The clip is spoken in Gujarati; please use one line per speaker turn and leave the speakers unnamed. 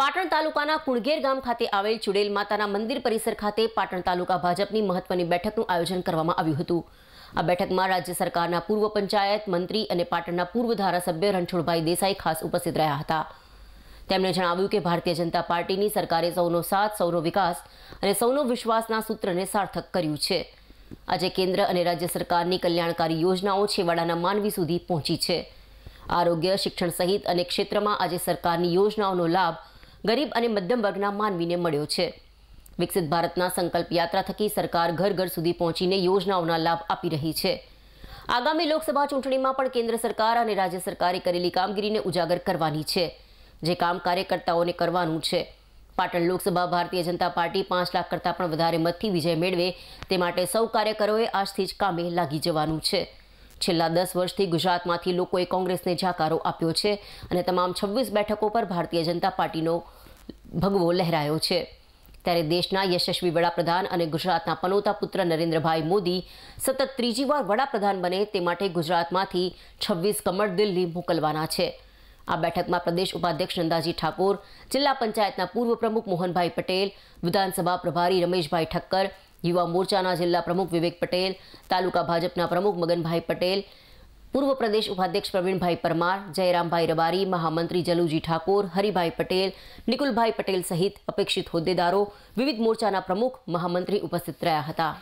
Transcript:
પાટણ તાલુકાના કુણગેર ગામ ખાતે આવેલ ચુડેલ માતાના મંદિર પરિસર ખાતે પાટણ તાલુકા ભાજપની મહત્વની બેઠકનું આયોજન કરવામાં આવ્યું હતું આ બેઠકમાં રાજ્ય સરકારના પૂર્વ પંચાયત મંત્રી અને પાટણના પૂર્વ ધારાસભ્ય રણછોડભાઈ દેસાઈ ખાસ ઉપસ્થિત રહ્યા હતા તેમણે જણાવ્યું કે ભારતીય જનતા પાર્ટીની સરકારે સૌનો સાથ સૌનો વિકાસ અને સૌનો વિશ્વાસના સૂત્રને સાર્થક કર્યું છે આજે કેન્દ્ર અને રાજ્ય સરકારની કલ્યાણકારી યોજનાઓ છેવાડાના માનવી સુધી પહોંચી છે આરોગ્ય શિક્ષણ સહિત અનેક ક્ષેત્રમાં આજે સરકારની યોજનાઓનો લાભ ગરીબ અને મધ્યમ વર્ગના માનવીને મળ્યો છે વિકસિત ભારતના સંકલ્પ યાત્રા થકી સરકાર ઘર ઘર સુધી પહોંચીને યોજનાઓના લાભ આપી રહી છે આગામી લોકસભા ચૂંટણીમાં પણ કેન્દ્ર સરકાર અને રાજ્ય સરકારે કરેલી કામગીરીને ઉજાગર કરવાની છે જે કામ કાર્યકર્તાઓને કરવાનું છે પાટણ લોકસભા ભારતીય જનતા પાર્ટી પાંચ લાખ કરતાં પણ વધારે મતથી વિજય મેળવે તે માટે સૌ કાર્યકરોએ આજથી જ કામે લાગી જવાનું છે છેલ્લા દસ વર્ષથી ગુજરાતમાંથી લોકોએ કોંગ્રેસને જાકારો આપ્યો છે અને તમામ છવ્વીસ બેઠકો પર ભારતીય જનતા પાર્ટીનો ભગવો લહેરાયો છે ત્યારે દેશના યશસ્વી વડાપ્રધાન અને ગુજરાતના પનોતા પુત્ર નરેન્દ્રભાઈ મોદી સતત ત્રીજીવાર વડાપ્રધાન બને તે માટે ગુજરાતમાંથી છવ્વીસ કમળ દિલ્હી મોકલવાના છે આ બેઠકમાં પ્રદેશ ઉપાધ્યક્ષ નંદાજી ઠાકોર જિલ્લા પંચાયતના પૂર્વ પ્રમુખ મોહનભાઈ પટેલ વિધાનસભા પ્રભારી રમેશભાઈ ઠક્કર યુવા મોરચાના જિલ્લા પ્રમુખ વિવેક પટેલ તાલુકા ભાજપના પ્રમુખ મગનભાઈ પટેલ પૂર્વ પ્રદેશ ઉપાધ્યક્ષ પ્રવીણભાઈ પરમાર જયરામભાઈ રબારી મહામંત્રી જલુજી ઠાકોર હરિભાઈ પટેલ નિકુલભાઈ પટેલ સહિત અપેક્ષિત હોદ્દેદારો વિવિધ મોરચાના પ્રમુખ મહામંત્રી ઉપસ્થિત રહ્યા હતા